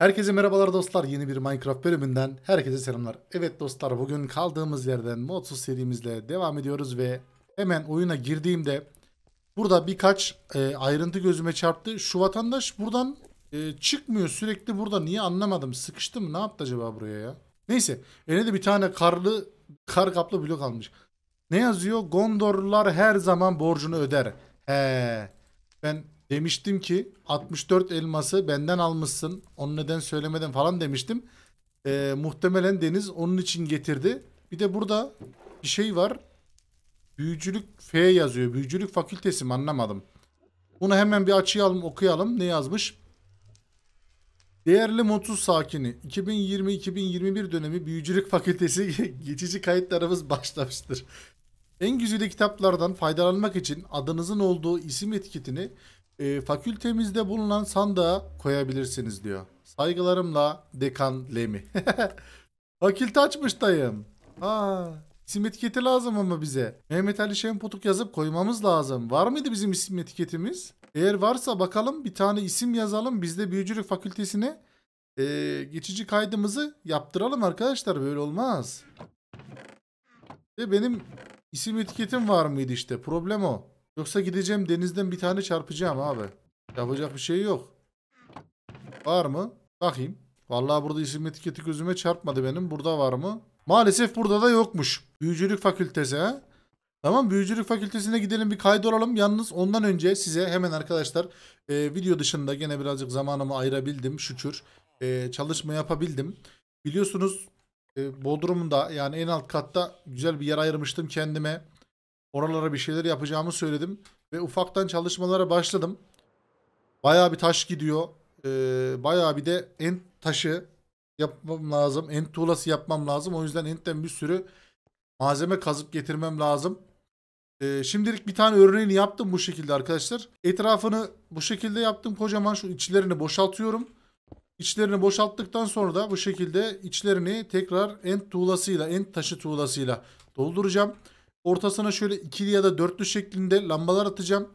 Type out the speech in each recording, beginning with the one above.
Herkese merhabalar dostlar. Yeni bir Minecraft bölümünden herkese selamlar. Evet dostlar bugün kaldığımız yerden modsuz serimizle devam ediyoruz ve hemen oyuna girdiğimde burada birkaç e, ayrıntı gözüme çarptı. Şu vatandaş buradan e, çıkmıyor sürekli burada. Niye anlamadım. Sıkıştım. Ne yaptı acaba buraya ya? Neyse. Eline de bir tane karlı kar kaplı blok almış. Ne yazıyor? Gondorlar her zaman borcunu öder. He. Ben Demiştim ki 64 elması benden almışsın. Onu neden söylemeden falan demiştim. Ee, muhtemelen Deniz onun için getirdi. Bir de burada bir şey var. Büyücülük F yazıyor. Büyücülük fakültesi mi anlamadım. Bunu hemen bir açalım okuyalım. Ne yazmış? Değerli mutsuz sakini 2020-2021 dönemi büyücülük fakültesi geçici kayıtlarımız başlamıştır. En güzide kitaplardan faydalanmak için adınızın olduğu isim etiketini e, fakültemizde bulunan sandığa koyabilirsiniz diyor. Saygılarımla Dekan Lemi. Fakülte açmış dayım. Aa, isim etiketi lazım ama bize. Mehmet Ali Şenpotuk yazıp koymamız lazım. Var mıydı bizim isim etiketimiz? Eğer varsa bakalım bir tane isim yazalım. Biz de Büyücülük Fakültesi'ne e, geçici kaydımızı yaptıralım arkadaşlar. Böyle olmaz. Ve benim isim etiketim var mıydı işte. Problem o. Yoksa gideceğim denizden bir tane çarpacağım abi. Yapacak bir şey yok. Var mı? Bakayım. Vallahi burada isim etiketi gözüme çarpmadı benim. Burada var mı? Maalesef burada da yokmuş. Büyücülük fakültesi ha? Tamam büyücülük fakültesine gidelim bir kaydolalım. Yalnız ondan önce size hemen arkadaşlar e, video dışında gene birazcık zamanımı ayırabildim şükür. E, çalışma yapabildim. Biliyorsunuz e, Bodrum'da yani en alt katta güzel bir yer ayırmıştım kendime. Oralara bir şeyler yapacağımı söyledim. Ve ufaktan çalışmalara başladım. Baya bir taş gidiyor. Ee, Baya bir de ent taşı yapmam lazım. Ent tuğlası yapmam lazım. O yüzden entten bir sürü malzeme kazıp getirmem lazım. Ee, şimdilik bir tane örneğini yaptım bu şekilde arkadaşlar. Etrafını bu şekilde yaptım. Kocaman şu içlerini boşaltıyorum. İçlerini boşalttıktan sonra da bu şekilde içlerini tekrar ent tuğlasıyla, ent taşı tuğlasıyla dolduracağım. Ortasına şöyle ikili ya da dörtlü şeklinde lambalar atacağım.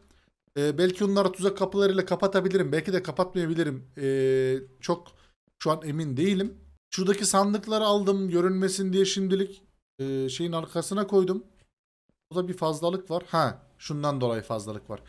Ee, belki onları tuzak kapılarıyla kapatabilirim. Belki de kapatmayabilirim. Ee, çok şu an emin değilim. Şuradaki sandıkları aldım görünmesin diye şimdilik e, şeyin arkasına koydum. da bir fazlalık var. Ha şundan dolayı fazlalık var.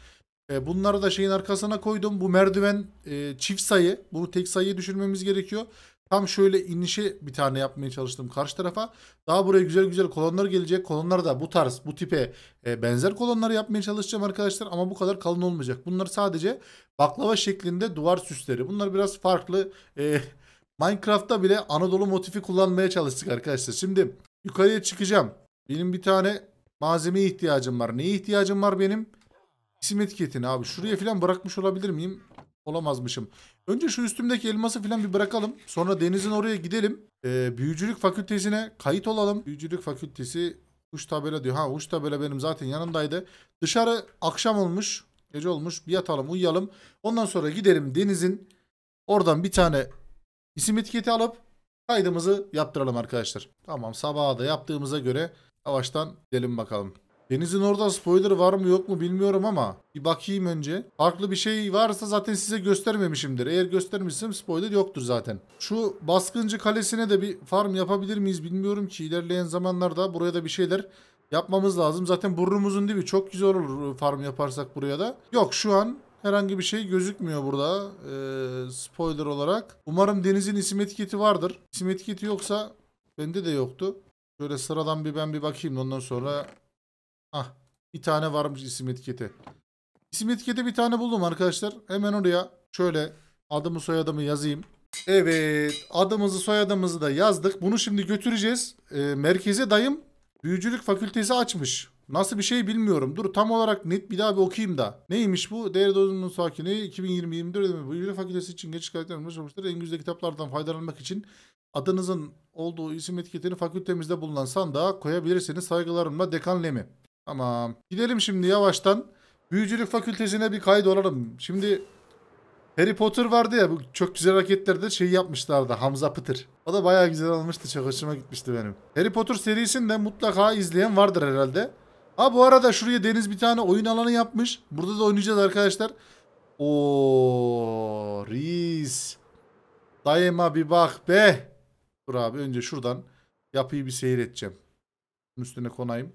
E, bunları da şeyin arkasına koydum. Bu merdiven e, çift sayı. Bunu tek sayıya düşürmemiz gerekiyor. Tam şöyle inişi bir tane yapmaya çalıştım karşı tarafa. Daha buraya güzel güzel kolonlar gelecek. Kolonlar da bu tarz, bu tipe e, benzer kolonları yapmaya çalışacağım arkadaşlar. Ama bu kadar kalın olmayacak. Bunlar sadece baklava şeklinde duvar süsleri. Bunlar biraz farklı. E, Minecraft'ta bile Anadolu motifi kullanmaya çalıştık arkadaşlar. Şimdi yukarıya çıkacağım. Benim bir tane malzemeye ihtiyacım var. Neye ihtiyacım var benim? İsim etiketini abi. Şuraya falan bırakmış olabilir miyim? olamazmışım. Önce şu üstümdeki elması falan bir bırakalım. Sonra denizin oraya gidelim. Ee, büyücülük fakültesine kayıt olalım. Büyücülük fakültesi Uç tabela diyor. Ha uç tabela benim zaten yanımdaydı. Dışarı akşam olmuş. Gece olmuş. Bir yatalım uyuyalım. Ondan sonra gidelim denizin. Oradan bir tane isim etiketi alıp kaydımızı yaptıralım arkadaşlar. Tamam sabaha da yaptığımıza göre yavaştan gidelim bakalım. Denizin orada spoiler var mı yok mu bilmiyorum ama bir bakayım önce. Farklı bir şey varsa zaten size göstermemişimdir. Eğer göstermişsem spoiler yoktur zaten. Şu baskıncı kalesine de bir farm yapabilir miyiz bilmiyorum ki. ilerleyen zamanlarda buraya da bir şeyler yapmamız lazım. Zaten burnumuzun dibi çok güzel olur farm yaparsak buraya da. Yok şu an herhangi bir şey gözükmüyor burada ee, spoiler olarak. Umarım Deniz'in isim etiketi vardır. İsim etiketi yoksa bende de yoktu. Şöyle sıradan bir ben bir bakayım ondan sonra Ah bir tane varmış isim etiketi. İsim etiketi bir tane buldum arkadaşlar. Hemen oraya şöyle adımı soyadımı yazayım. Evet adımızı soyadımızı da yazdık. Bunu şimdi götüreceğiz. E, merkeze dayım büyücülük fakültesi açmış. Nasıl bir şey bilmiyorum. Dur tam olarak net bir daha bir okuyayım da. Neymiş bu? Değerli dostluğunun sakini 2020-2024 Büyücülük Fakültesi için geç kaydetmiş olmuştur. En güzel kitaplardan faydalanmak için adınızın olduğu isim etiketini fakültemizde bulunan sandığa koyabilirsiniz. Saygılarımla Dekan Lemi. Tamam. Gidelim şimdi yavaştan. Büyücülük fakültesine bir kayıt olalım. Şimdi Harry Potter vardı ya bu çok güzel hareketlerde şey yapmışlardı Hamza Pıtır. O da bayağı güzel almıştı çok hoşuma gitmişti benim. Harry Potter serisini de mutlaka izleyen vardır herhalde. Ha bu arada şuraya Deniz bir tane oyun alanı yapmış. Burada da oynayacağız arkadaşlar. O Riz. Daima bir bak be. Dur abi önce şuradan yapıyı bir seyredeceğim. Üstüne konayım.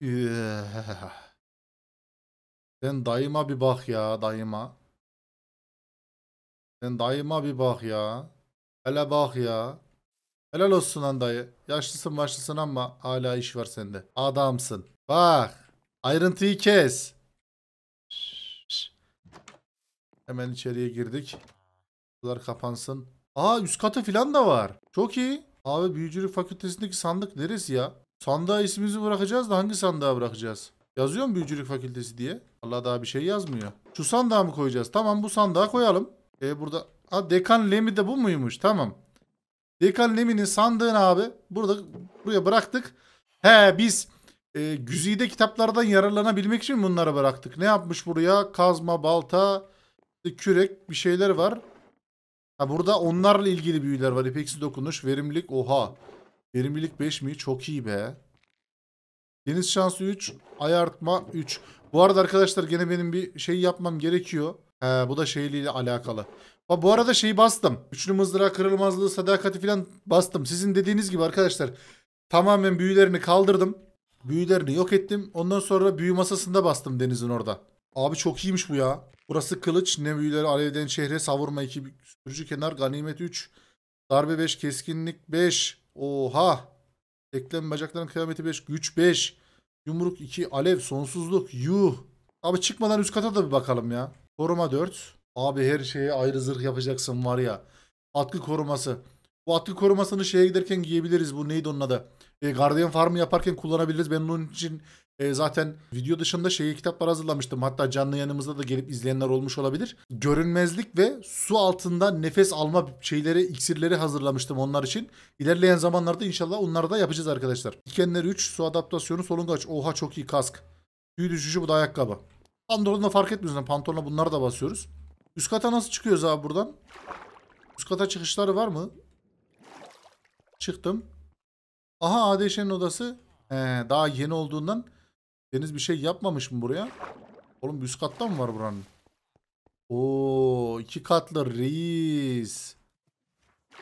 Sen dayıma bir bak ya dayıma. Sen dayıma bir bak ya. Hele bak ya. Helal olsun lan dayı. Yaşlısın başlısın ama hala iş var sende. Adamsın. Bak. Ayrıntıyı kes. Hemen içeriye girdik. Bunlar kapansın. Aa üst katı falan da var. Çok iyi. Abi büyücülük fakültesindeki sandık neresi ya? Sandığa ismimizi bırakacağız da hangi sandığa bırakacağız? Yazıyor mu büyücülük fakültesi diye? Allah daha bir şey yazmıyor. Şu sandığa mı koyacağız? Tamam bu sandığa koyalım. E burada ha, Dekan Lemi de bu muymuş? Tamam. Dekan Lemi'nin sandığını abi burada buraya bıraktık. He biz e, güzide kitaplardan yararlanabilmek için bunları bıraktık. Ne yapmış buraya? Kazma, balta, kürek bir şeyler var. Ha burada onlarla ilgili büyüler var. İpeksi dokunuş, verimlilik, oha. Verimlilik 5 mi? Çok iyi be. Deniz şansı 3. Ayartma 3. Bu arada arkadaşlar gene benim bir şey yapmam gerekiyor. He, bu da şeyliyle alakalı. Ha, bu arada şeyi bastım. Üçlü mızrağı, kırılmazlığı, sadakati falan bastım. Sizin dediğiniz gibi arkadaşlar. Tamamen büyülerini kaldırdım. Büyülerini yok ettim. Ondan sonra büyü masasında bastım denizin orada. Abi çok iyiymiş bu ya. Burası kılıç, ne büyüleri, alevden şehre, savurma 2, sürücü kenar, ganimet 3, darbe 5, keskinlik 5. Oha. Eklem bacakların kıyameti 5. Güç 5. Yumruk 2. Alev sonsuzluk. Yuh. Abi çıkmadan üst kata da bir bakalım ya. Koruma 4. Abi her şeye ayrı zırh yapacaksın var ya. Atkı koruması. Bu atkı korumasını şeye giderken giyebiliriz. Bu neydi onun adı? E, Guardian Farm'ı yaparken kullanabiliriz. Ben onun için e, zaten video dışında şeyi kitaplar hazırlamıştım. Hatta canlı yanımızda da gelip izleyenler olmuş olabilir. Görünmezlik ve su altında nefes alma şeyleri, iksirleri hazırlamıştım onlar için. İlerleyen zamanlarda inşallah onları da yapacağız arkadaşlar. Dikenler 3, su adaptasyonu, solungaç. Oha çok iyi kask. Tüy düşücü bu da ayakkabı. da fark etmiyoruz. Pantolonla bunları da basıyoruz. Üst kata nasıl çıkıyoruz abi buradan? Üst kata çıkışları var mı? Çıktım. Aha ADŞ'nin odası. He, daha yeni olduğundan Deniz bir şey yapmamış mı buraya? Oğlum üst katta mı var buranın? Oo iki katlı reis.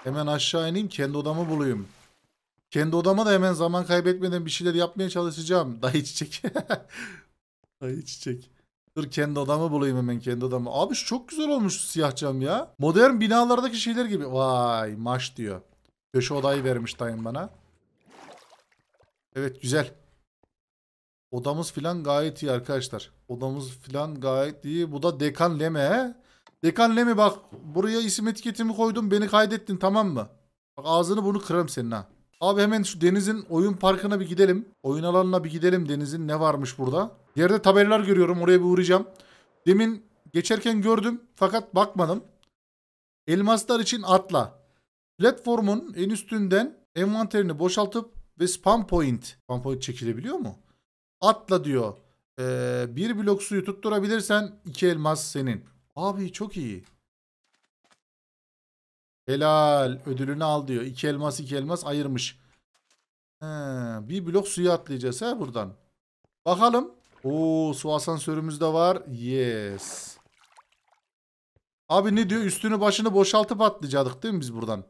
Hemen aşağı ineyim kendi odamı bulayım. Kendi odama da hemen zaman kaybetmeden bir şeyler yapmaya çalışacağım. Dayı çiçek. Dayı çiçek. Dur kendi odamı bulayım hemen kendi odamı. Abi şu çok güzel olmuş siyah cam ya. Modern binalardaki şeyler gibi. Vay maş diyor. Köşe odayı vermiş dayım bana. Evet güzel. Odamız filan gayet iyi arkadaşlar. Odamız filan gayet iyi. Bu da Dekan Leme. Dekan Leme bak buraya isim etiketimi koydum. Beni kaydettin tamam mı? Bak ağzını bunu kırarım senin ha. Abi hemen şu denizin oyun parkına bir gidelim. Oyun alanına bir gidelim denizin ne varmış burada. Yerde tabelalar görüyorum oraya bir uğrayacağım. Demin geçerken gördüm fakat bakmadım. Elmaslar için atla. Platformun en üstünden envanterini boşaltıp ve spam point. Spam point çekilebiliyor mu? Atla diyor. Ee, bir blok suyu tutturabilirsen iki elmas senin. Abi çok iyi. Helal. Ödülünü al diyor. İki elmas iki elmas ayırmış. He, bir blok suyu atlayacağız ha buradan. Bakalım. Oo su asansörümüz de var. Yes. Abi ne diyor? Üstünü başını boşaltıp atlayacaktık değil mi biz buradan?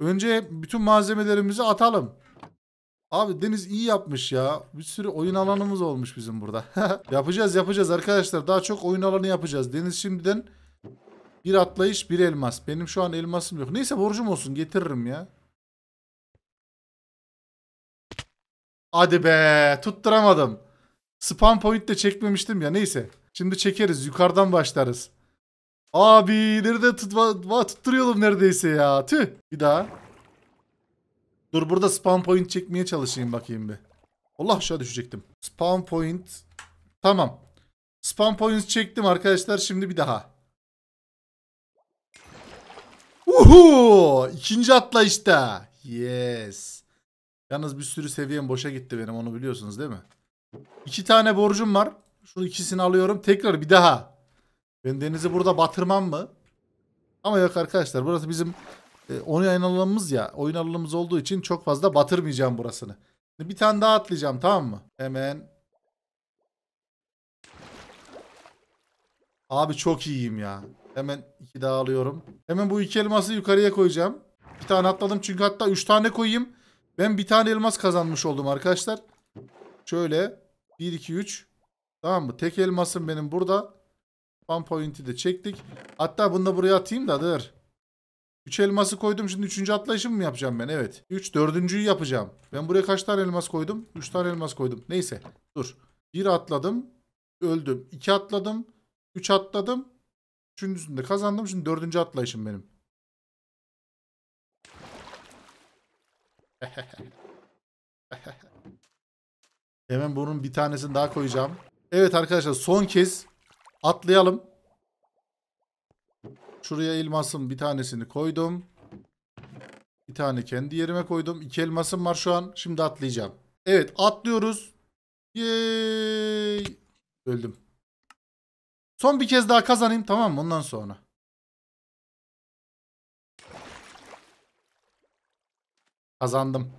Önce bütün malzemelerimizi atalım. Abi Deniz iyi yapmış ya. Bir sürü oyun alanımız olmuş bizim burada. yapacağız yapacağız arkadaşlar. Daha çok oyun alanı yapacağız. Deniz şimdiden bir atlayış bir elmas. Benim şu an elmasım yok. Neyse borcum olsun getiririm ya. Hadi be tutturamadım. Spam point de çekmemiştim ya neyse. Şimdi çekeriz yukarıdan başlarız. Abi nerede tutma, tutturuyordum neredeyse ya. Tüh bir daha. Dur burada spawn point çekmeye çalışayım bakayım bir. Allah aşağı düşecektim. Spawn point. Tamam. Spawn point çektim arkadaşlar. Şimdi bir daha. Uhu! İkinci atla işte. Yes. Yalnız bir sürü seviyem boşa gitti benim onu biliyorsunuz değil mi? İki tane borcum var. Şu ikisini alıyorum. Tekrar bir daha. Ben denizi burada batırmam mı? Ama yok arkadaşlar burası bizim e, oyun alanımız ya. Oyun alanımız olduğu için çok fazla batırmayacağım burasını. Bir tane daha atlayacağım tamam mı? Hemen. Abi çok iyiyim ya. Hemen iki daha alıyorum. Hemen bu iki elması yukarıya koyacağım. Bir tane atladım çünkü hatta üç tane koyayım. Ben bir tane elmas kazanmış oldum arkadaşlar. Şöyle. bir iki üç. Tamam mı? Tek elmasım benim burada. One point'i de çektik. Hatta bunu da buraya atayım da dur. 3 elması koydum. Şimdi 3. atlayışımı mı yapacağım ben? Evet. 3 4.'yü yapacağım. Ben buraya kaç tane elmas koydum? 3 tane elmas koydum. Neyse. Dur. 1 atladım. Öldüm. 2 atladım. 3 atladım. Üçüncüsünde kazandım. Şimdi 4. atlayışım benim. Hemen bunun bir tanesini daha koyacağım. Evet arkadaşlar son kez atlayalım. Şuraya elmasın bir tanesini koydum. Bir tane kendi yerime koydum. İki elmasım var şu an. Şimdi atlayacağım. Evet atlıyoruz. Yay. Öldüm. Son bir kez daha kazanayım tamam mı? Ondan sonra. Kazandım.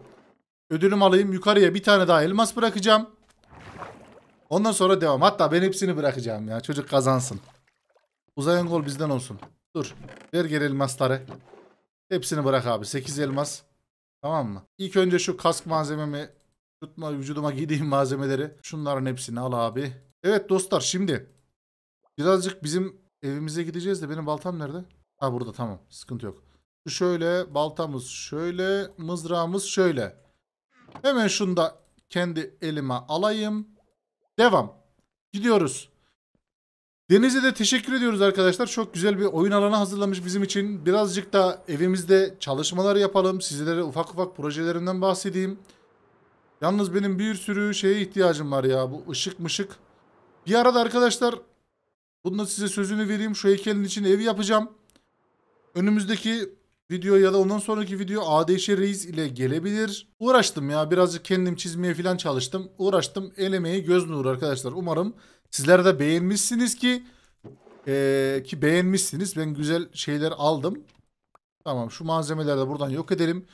Ödülüm alayım. Yukarıya bir tane daha elmas bırakacağım. Ondan sonra devam. Hatta ben hepsini bırakacağım ya. Çocuk kazansın. Uzay gol bizden olsun. Dur. Ver geri elmasları. Hepsini bırak abi. 8 elmas. Tamam mı? İlk önce şu kask malzememi tutma vücuduma gideyim malzemeleri şunların hepsini al abi. Evet dostlar şimdi birazcık bizim evimize gideceğiz de benim baltam nerede? Ha burada tamam. Sıkıntı yok. Şu şöyle baltamız şöyle mızrağımız şöyle. Hemen şunu da kendi elime alayım. Devam. Gidiyoruz. Deniz'e de teşekkür ediyoruz arkadaşlar. Çok güzel bir oyun alanı hazırlamış bizim için. Birazcık da evimizde çalışmalar yapalım. Sizlere ufak ufak projelerimden bahsedeyim. Yalnız benim bir sürü şeye ihtiyacım var ya. Bu ışık mışık. Bir arada arkadaşlar bunu size sözünü vereyim. Şu heykelin için ev yapacağım. Önümüzdeki video ya da ondan sonraki video ADŞ Reis ile gelebilir. Uğraştım ya. Birazcık kendim çizmeye falan çalıştım. Uğraştım. El göz nuru arkadaşlar. Umarım Sizler de beğenmişsiniz ki e, ki beğenmişsiniz. Ben güzel şeyler aldım. Tamam şu malzemeleri de buradan yok edelim.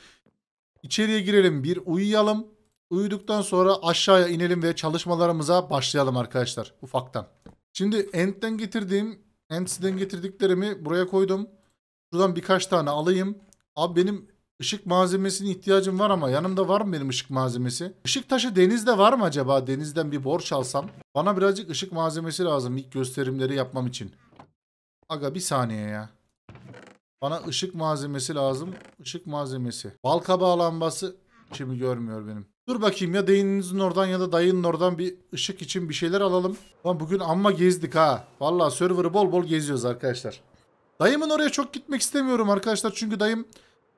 İçeriye girelim bir uyuyalım. Uyuduktan sonra aşağıya inelim ve çalışmalarımıza başlayalım arkadaşlar ufaktan. Şimdi Ent'ten getirdiğim Ent'den getirdiklerimi buraya koydum. Buradan birkaç tane alayım. Abi benim Işık malzemesine ihtiyacım var ama yanımda var mı benim ışık malzemesi? Işık taşı denizde var mı acaba? Denizden bir borç alsam. Bana birazcık ışık malzemesi lazım ilk gösterimleri yapmam için. Aga bir saniye ya. Bana ışık malzemesi lazım. Işık malzemesi. Bal kabağı lambası şimdi görmüyor benim. Dur bakayım ya dayınızın oradan ya da dayının oradan bir ışık için bir şeyler alalım. Lan bugün amma gezdik ha. Valla server'ı bol bol geziyoruz arkadaşlar. Dayımın oraya çok gitmek istemiyorum arkadaşlar. Çünkü dayım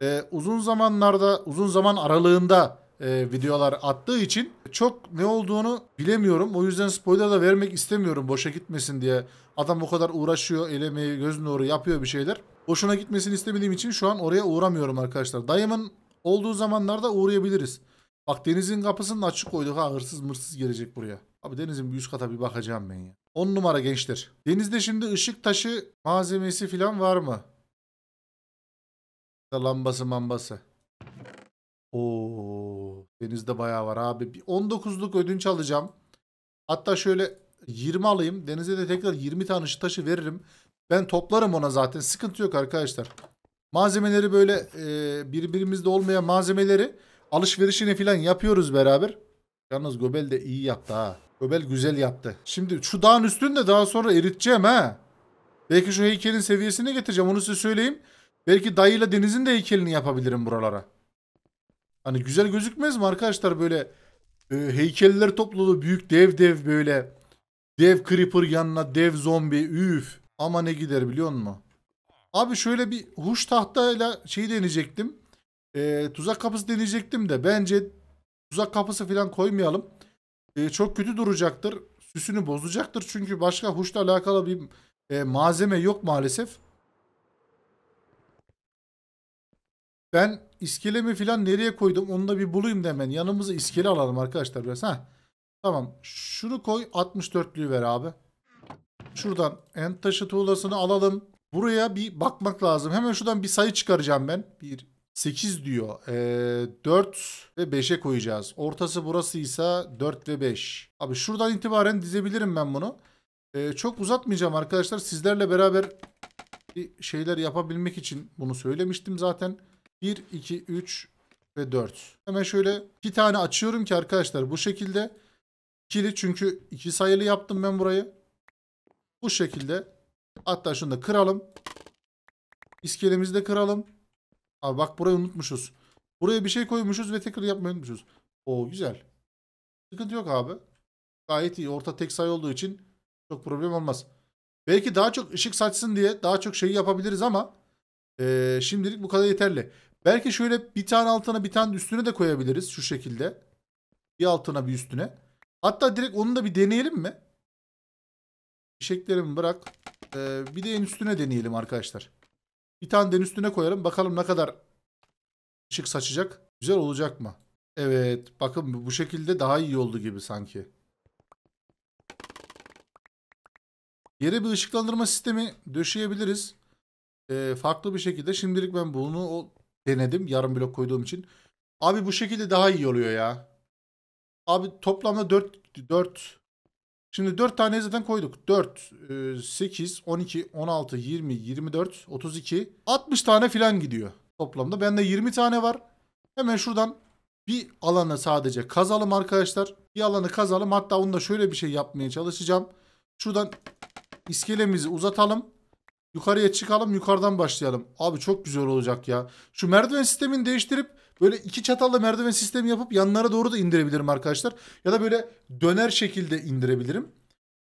e, uzun zamanlarda uzun zaman aralığında e, videolar attığı için çok ne olduğunu bilemiyorum. O yüzden spoiler da vermek istemiyorum boşa gitmesin diye. Adam o kadar uğraşıyor, elemeyi, göz doğru yapıyor bir şeyler. Boşuna gitmesini istemediğim için şu an oraya uğramıyorum arkadaşlar. Dayımın olduğu zamanlarda uğrayabiliriz. Bak denizin kapısını açık koyduk ha hırsız mırsız gelecek buraya. Abi denizin bir üst kata bir bakacağım ben ya. 10 numara gençler. Denizde şimdi ışık taşı malzemesi falan var mı? Lambası mambası. Oo, denizde bayağı var abi. Bir 19'luk ödünç alacağım. Hatta şöyle 20 alayım. Denize de tekrar 20 tane şu taşı veririm. Ben toplarım ona zaten. Sıkıntı yok arkadaşlar. Malzemeleri böyle e, birbirimizde olmayan malzemeleri alışverişini falan yapıyoruz beraber. Yalnız Göbel de iyi yaptı ha. Göbel güzel yaptı. Şimdi şu dağın üstünde daha sonra eriteceğim ha. Belki şu heykelin seviyesini getireceğim. Onu size söyleyeyim. Belki dayıyla denizin de heykelini yapabilirim buralara. Hani güzel gözükmez mi arkadaşlar böyle e, heykeller topluluğu büyük dev dev böyle dev creeper yanına dev zombi üf ama ne gider biliyor musun? Abi şöyle bir huş tahtayla şey deneyecektim. E, tuzak kapısı deneyecektim de bence tuzak kapısı falan koymayalım. E, çok kötü duracaktır. Süsünü bozacaktır çünkü başka huşla alakalı bir e, malzeme yok maalesef. Ben iskelemi falan nereye koydum onu da bir bulayım demen. hemen. Yanımıza iskele alalım arkadaşlar biraz. Heh. Tamam. Şunu koy 64'lüğü ver abi. Şuradan en taşı tuğlasını alalım. Buraya bir bakmak lazım. Hemen şuradan bir sayı çıkaracağım ben. Bir 8 diyor. Ee, 4 ve 5'e koyacağız. Ortası burasıysa 4 ve 5. Abi şuradan itibaren dizebilirim ben bunu. Ee, çok uzatmayacağım arkadaşlar. Sizlerle beraber şeyler yapabilmek için bunu söylemiştim zaten. 1, 2, 3 ve 4. Hemen şöyle iki tane açıyorum ki arkadaşlar bu şekilde. İkili çünkü iki sayılı yaptım ben burayı. Bu şekilde. Hatta şunu da kıralım. İskelemizi de kıralım. Abi bak burayı unutmuşuz. Buraya bir şey koymuşuz ve tekrar yapmayı unutmuşuz. Oo güzel. Sıkıntı yok abi. Gayet iyi. Orta tek sayı olduğu için çok problem olmaz. Belki daha çok ışık saçsın diye daha çok şey yapabiliriz ama ee, şimdilik bu kadar yeterli. Belki şöyle bir tane altına bir tane üstüne de koyabiliriz şu şekilde. Bir altına bir üstüne. Hatta direkt onu da bir deneyelim mi? Fişeklerimi bırak. Ee, bir de en üstüne deneyelim arkadaşlar. Bir tane den üstüne koyalım. Bakalım ne kadar ışık saçacak. Güzel olacak mı? Evet. Bakın bu şekilde daha iyi oldu gibi sanki. Yere bir ışıklandırma sistemi döşeyebiliriz. Ee, farklı bir şekilde. Şimdilik ben bunu denedim. Yarım blok koyduğum için. Abi bu şekilde daha iyi oluyor ya. Abi toplamda 4 4 Şimdi 4 tane zaten koyduk. 4 8 12 16 20 24 32 60 tane filan gidiyor toplamda. Bende 20 tane var. Hemen şuradan bir alanı sadece kazalım arkadaşlar. Bir alanı kazalım. Hatta onu da şöyle bir şey yapmaya çalışacağım. Şuradan iskelemizi uzatalım. Yukarıya çıkalım yukarıdan başlayalım. Abi çok güzel olacak ya. Şu merdiven sistemini değiştirip böyle iki çatalla merdiven sistemi yapıp yanlara doğru da indirebilirim arkadaşlar. Ya da böyle döner şekilde indirebilirim.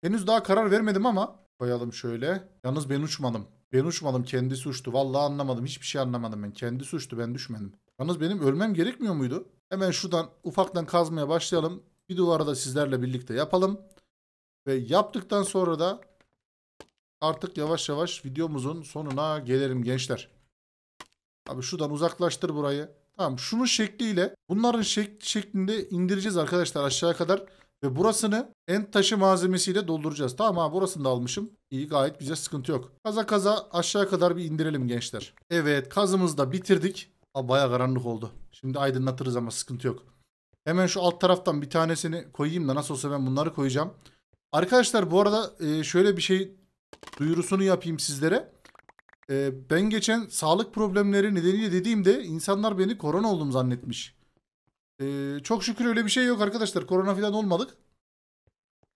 Henüz daha karar vermedim ama koyalım şöyle. Yalnız ben uçmadım. Ben uçmadım kendisi uçtu. Vallahi anlamadım hiçbir şey anlamadım ben. Kendisi uçtu ben düşmedim. Yalnız benim ölmem gerekmiyor muydu? Hemen şuradan ufaktan kazmaya başlayalım. Bir duvarı da sizlerle birlikte yapalım. Ve yaptıktan sonra da artık yavaş yavaş videomuzun sonuna gelirim gençler. Abi şuradan uzaklaştır burayı. Tamam şunun şekliyle bunların şek şeklinde indireceğiz arkadaşlar aşağıya kadar. Ve burasını en taşı malzemesiyle dolduracağız. Tamam abi burasını da almışım. İyi gayet güzel sıkıntı yok. Kaza kaza Aşağıya kadar bir indirelim gençler. Evet kazımızı da bitirdik. Abi bayağı karanlık oldu. Şimdi aydınlatırız ama sıkıntı yok. Hemen şu alt taraftan bir tanesini koyayım da nasıl olsa ben bunları koyacağım. Arkadaşlar bu arada e, şöyle bir şey duyurusunu yapayım sizlere. Ee, ben geçen sağlık problemleri nedeniyle dediğimde insanlar beni korona oldum zannetmiş. Ee, çok şükür öyle bir şey yok arkadaşlar. Korona falan olmadık.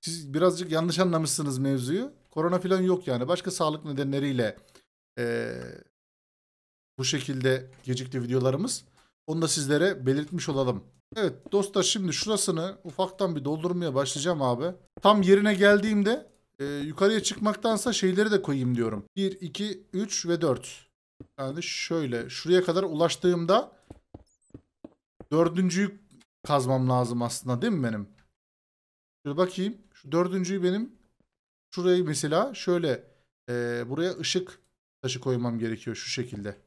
Siz birazcık yanlış anlamışsınız mevzuyu. Korona falan yok yani. Başka sağlık nedenleriyle e, bu şekilde gecikti videolarımız. Onu da sizlere belirtmiş olalım. Evet dostlar şimdi şurasını ufaktan bir doldurmaya başlayacağım abi. Tam yerine geldiğimde ee, yukarıya çıkmaktansa şeyleri de koyayım diyorum. 1, 2, 3 ve 4. Yani şöyle şuraya kadar ulaştığımda dördüncüyü kazmam lazım aslında değil mi benim? Şöyle bakayım. Şu dördüncüyü benim şurayı mesela şöyle e, buraya ışık taşı koymam gerekiyor şu şekilde.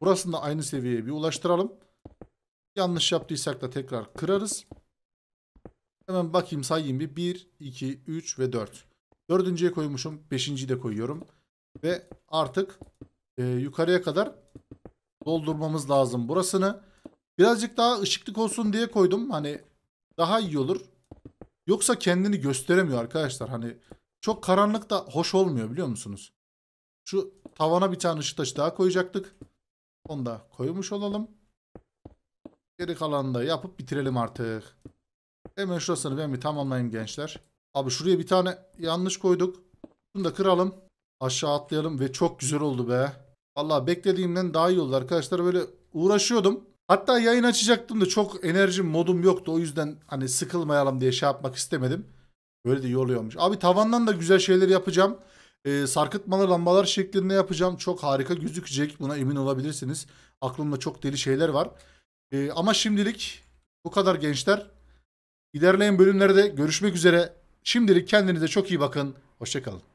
Burasını da aynı seviyeye bir ulaştıralım. Yanlış yaptıysak da tekrar kırarız. Hemen bakayım sayayım bir. 1, 2, 3 ve 4. Dördüncüye koymuşum. Beşinciyi de koyuyorum. Ve artık e, yukarıya kadar doldurmamız lazım burasını. Birazcık daha ışıklık olsun diye koydum. Hani daha iyi olur. Yoksa kendini gösteremiyor arkadaşlar. Hani çok karanlık da hoş olmuyor biliyor musunuz? Şu tavana bir tane ışık taşı daha koyacaktık. Onu da koymuş olalım. Geri kalanını da yapıp bitirelim artık. Hemen şurasını ben bir tamamlayayım gençler. Abi şuraya bir tane yanlış koyduk. Bunu da kıralım. Aşağı atlayalım ve çok güzel oldu be. Valla beklediğimden daha iyi oldu arkadaşlar. Böyle uğraşıyordum. Hatta yayın açacaktım da çok enerjim modum yoktu. O yüzden hani sıkılmayalım diye şey yapmak istemedim. Böyle de yoluyormuş. Abi tavandan da güzel şeyler yapacağım. Ee, sarkıtmalı lambalar şeklinde yapacağım. Çok harika gözükecek. Buna emin olabilirsiniz. Aklımda çok deli şeyler var. Ee, ama şimdilik bu kadar gençler. İlerleyen bölümlerde görüşmek üzere. Şimdilik kendinize çok iyi bakın. Hoşçakalın.